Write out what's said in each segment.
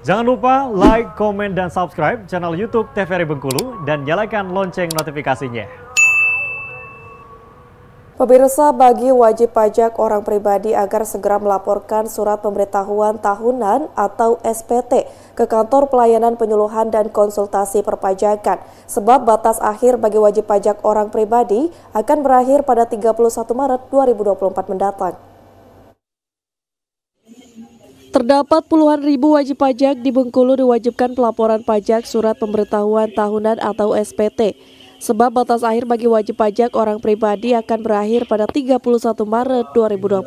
Jangan lupa like, komen, dan subscribe channel YouTube TVRI Bengkulu dan nyalakan lonceng notifikasinya. Pemirsa bagi wajib pajak orang pribadi agar segera melaporkan surat pemberitahuan tahunan atau SPT ke kantor pelayanan penyuluhan dan konsultasi perpajakan. Sebab batas akhir bagi wajib pajak orang pribadi akan berakhir pada 31 Maret 2024 mendatang. Terdapat puluhan ribu wajib pajak di Bengkulu diwajibkan pelaporan pajak surat pemberitahuan tahunan atau SPT. Sebab batas akhir bagi wajib pajak orang pribadi akan berakhir pada 31 Maret 2024.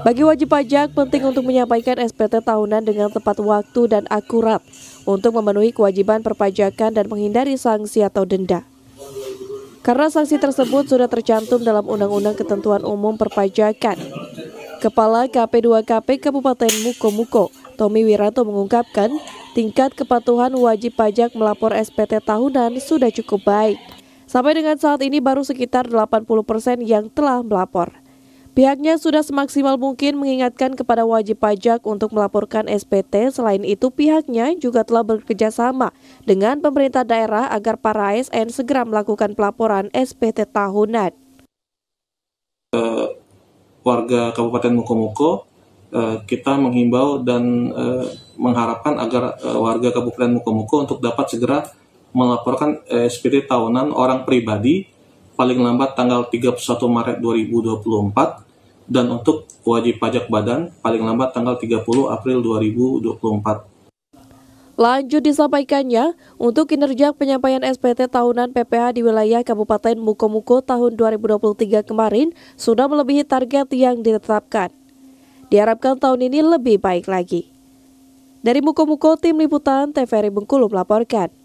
Bagi wajib pajak, penting untuk menyampaikan SPT tahunan dengan tepat waktu dan akurat untuk memenuhi kewajiban perpajakan dan menghindari sanksi atau denda. Karena sanksi tersebut sudah tercantum dalam Undang-Undang Ketentuan Umum Perpajakan Kepala KP2KP Kabupaten Mukomuko, Tommy Wiranto mengungkapkan, tingkat kepatuhan wajib pajak melapor SPT tahunan sudah cukup baik. Sampai dengan saat ini baru sekitar 80 persen yang telah melapor. Pihaknya sudah semaksimal mungkin mengingatkan kepada wajib pajak untuk melaporkan SPT. Selain itu, pihaknya juga telah bekerja sama dengan pemerintah daerah agar para ASN segera melakukan pelaporan SPT tahunan. Eh, warga Kabupaten Mukomuko uh, kita menghimbau dan uh, mengharapkan agar uh, warga Kabupaten Mukomuko untuk dapat segera melaporkan uh, SPT tahunan orang pribadi paling lambat tanggal 31 Maret 2024 dan untuk wajib pajak badan paling lambat tanggal 30 April 2024. Lanjut disampaikannya untuk kinerja penyampaian SPT tahunan PPH di wilayah Kabupaten Mukomuko tahun 2023 kemarin sudah melebihi target yang ditetapkan. Diharapkan tahun ini lebih baik lagi. Dari Mukomuko, Tim Liputan TVRI Bengkulu melaporkan.